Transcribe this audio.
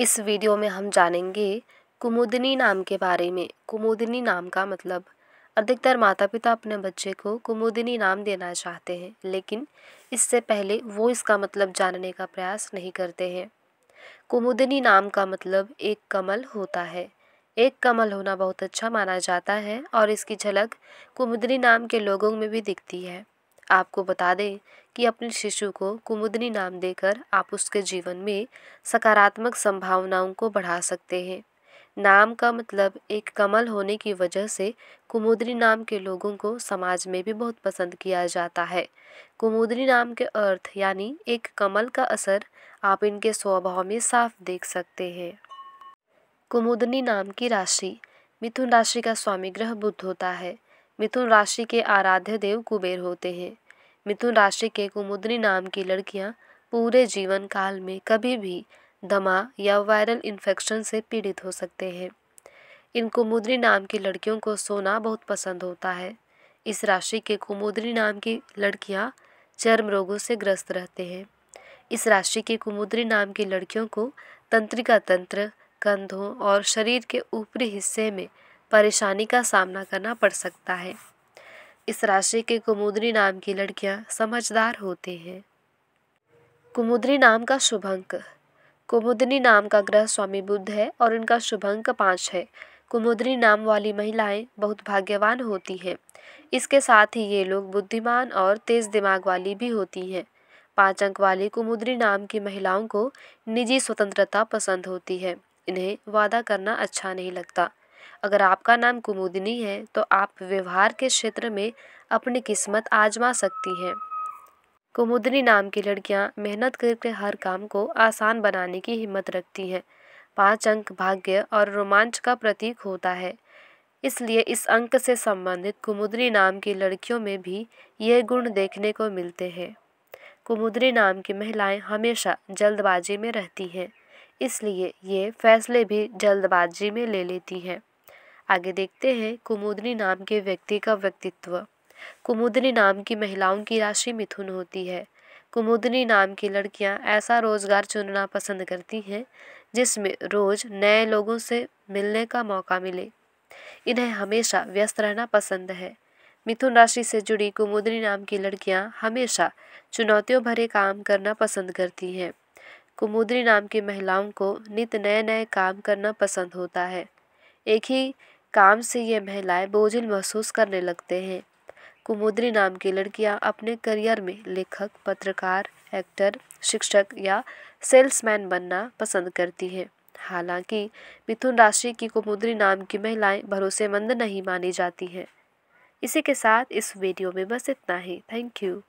इस वीडियो में हम जानेंगे कुमुदिनी नाम के बारे में कुमुदिनी नाम का मतलब अधिकतर माता पिता अपने बच्चे को कुमुदिनी नाम देना चाहते हैं लेकिन इससे पहले वो इसका मतलब जानने का प्रयास नहीं करते हैं कुमुदिनी नाम का मतलब एक कमल होता है एक कमल होना बहुत अच्छा माना जाता है और इसकी झलक कुमुदिनी नाम के लोगों में भी दिखती है आपको बता दें कि अपने शिशु को कुमुदनी नाम देकर आप उसके जीवन में सकारात्मक संभावनाओं को बढ़ा सकते हैं नाम का मतलब एक कमल होने की वजह से कुमुदनी नाम के लोगों को समाज में भी बहुत पसंद किया जाता है कुमुदनी नाम के अर्थ यानी एक कमल का असर आप इनके स्वभाव में साफ देख सकते हैं कुमुदनी नाम की राशि मिथुन राशि का स्वामी ग्रह बुद्ध होता है मिथुन राशि के आराध्य देव कुबेर होते हैं मिथुन राशि के कुमुद्री नाम की लड़कियां पूरे जीवन काल में कभी भी दमा या वायरल इन्फेक्शन से पीड़ित हो सकते हैं इन कुमुद्री नाम की लड़कियों को सोना बहुत पसंद होता है इस राशि के कुमुद्री नाम की लड़कियां चर्म रोगों से ग्रस्त रहते हैं इस राशि के कुमुद्री नाम की लड़कियों को तंत्रिका तंत्र कंधों और शरीर के ऊपरी हिस्से में परेशानी का सामना करना पड़ सकता है इस राशि के कुमुद्री नाम की लड़कियां समझदार होते हैं कुमुद्री नाम का शुभ अंक कुमुदिनी नाम का ग्रह स्वामी बुद्ध है और इनका शुभ अंक पाँच है कुमुद्री नाम वाली महिलाएं बहुत भाग्यवान होती हैं इसके साथ ही ये लोग बुद्धिमान और तेज दिमाग वाली भी होती हैं पाँच अंक वाली कुमुद्री नाम की महिलाओं को निजी स्वतंत्रता पसंद होती है इन्हें वादा करना अच्छा नहीं लगता अगर आपका नाम कुमुदिनी है तो आप व्यवहार के क्षेत्र में अपनी किस्मत आजमा सकती हैं कुमुदिनी नाम की लड़कियां मेहनत करके हर काम को आसान बनाने की हिम्मत रखती हैं पाँच अंक भाग्य और रोमांच का प्रतीक होता है इसलिए इस अंक से संबंधित कुमुद्री नाम की लड़कियों में भी ये गुण देखने को मिलते हैं कुमुदिनी नाम की महिलाएं हमेशा जल्दबाजी में रहती हैं इसलिए ये फैसले भी जल्दबाजी में ले लेती हैं आगे देखते हैं कुमुदनी नाम के व्यक्ति का व्यक्तित्व कुमुदनी नाम की महिलाओं की राशि मिथुन होती है कुमुदनी नाम की लड़कियां ऐसा रोज़गार चुनना पसंद करती हैं जिसमें रोज़ नए लोगों से मिलने का मौका मिले इन्हें हमेशा व्यस्त रहना पसंद है मिथुन राशि से जुड़ी कुमुदनी नाम की लड़कियां हमेशा चुनौतियों भरे काम करना पसंद करती हैं कुमुदनी नाम की महिलाओं को नित नए नए काम करना पसंद होता है एक ही काम से ये महिलाएं बोझिल महसूस करने लगते हैं कुमुद्री नाम की लड़कियां अपने करियर में लेखक पत्रकार एक्टर शिक्षक या सेल्समैन बनना पसंद करती हैं हालांकि मिथुन राशि की कुमुद्री नाम की महिलाएं भरोसेमंद नहीं मानी जाती हैं इसी के साथ इस वीडियो में बस इतना ही थैंक यू